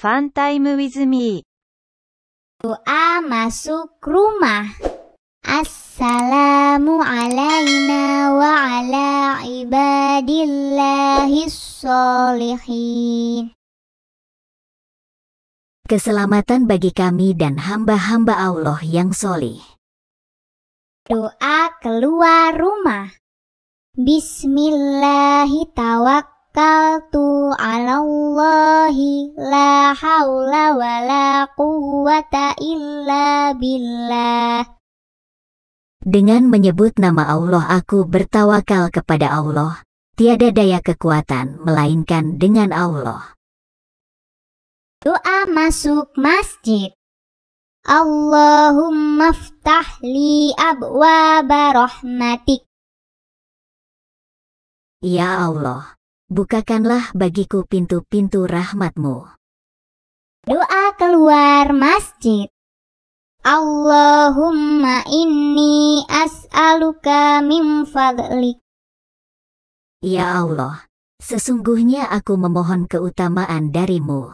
Fun time with me. Doa masuk rumah. Assalamu alaikum wa ala ibadillahi solihin. Keselamatan bagi kami dan hamba-hamba Allah yang solih. Doa keluar rumah. Bismillahirrahmanirrahim tawakkaltu Allahi la haula la quwwata illa billah. Dengan menyebut nama Allah aku bertawakal kepada Allah. Tiada daya kekuatan melainkan dengan Allah. Doa masuk masjid. Allahumma ftah li abwaba rahmatik. Ya Allah, bukakanlah bagiku pintu-pintu rahmatmu. Doa keluar masjid Allahumma inni as'aluka min fadlik Ya Allah, sesungguhnya aku memohon keutamaan darimu.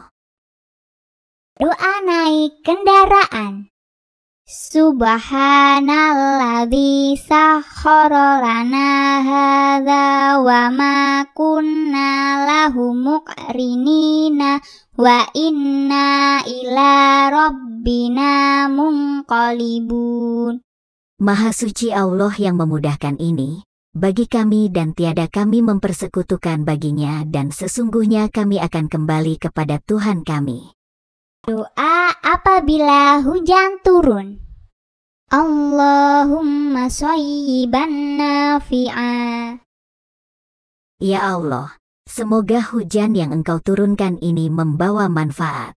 Doa naik kendaraan Subhanalladzi sahhara lana hadza wa ma kunna lahu muqrinina wa inna ila rabbina munqalibun Maha suci Allah yang memudahkan ini bagi kami dan tiada kami mempersekutukan baginya dan sesungguhnya kami akan kembali kepada Tuhan kami Doa apabila hujan turun. Allahumma sayyiban nafi'a. Ya Allah, semoga hujan yang engkau turunkan ini membawa manfaat.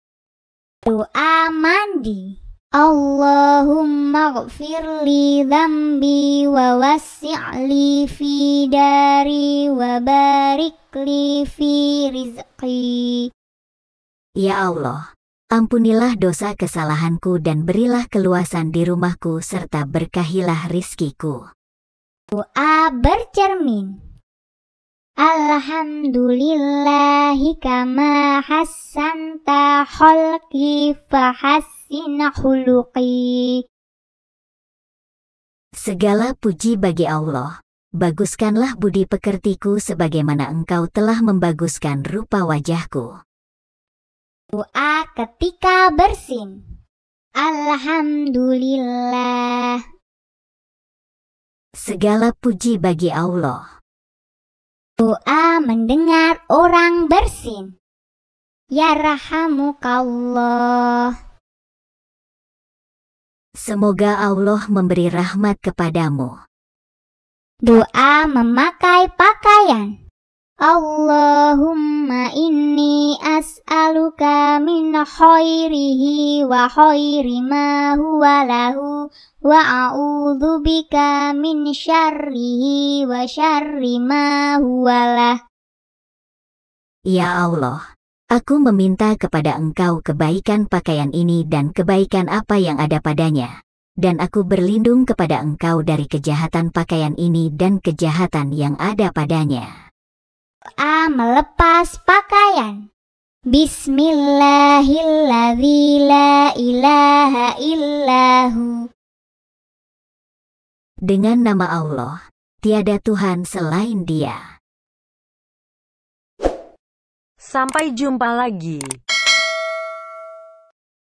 Doa mandi. Allahumma li dhambi wa wassi'li fi dari wa li fi rizqi. Ya Allah, Ampunilah dosa kesalahanku dan berilah keluasan di rumahku serta berkahilah rizkiku. Doa bercermin Alhamdulillahi kama hassanta khalqi fahassin khuluqi Segala puji bagi Allah, baguskanlah budi pekertiku sebagaimana engkau telah membaguskan rupa wajahku. Doa ketika bersin. Alhamdulillah. Segala puji bagi Allah. Doa mendengar orang bersin. Ya rahamukallah. Semoga Allah memberi rahmat kepadamu. Doa memakai pakaian. Allahumma inni as'aluka min khairihi wa khairi ma huwa lahu wa a'udhu bika min syarrihi wa syarri ma huwa lah. Ya Allah, aku meminta kepada engkau kebaikan pakaian ini dan kebaikan apa yang ada padanya. Dan aku berlindung kepada engkau dari kejahatan pakaian ini dan kejahatan yang ada padanya. A. Melepas pakaian Bismillahilladzi la ilaha illahu Dengan nama Allah, tiada Tuhan selain dia. Sampai jumpa lagi.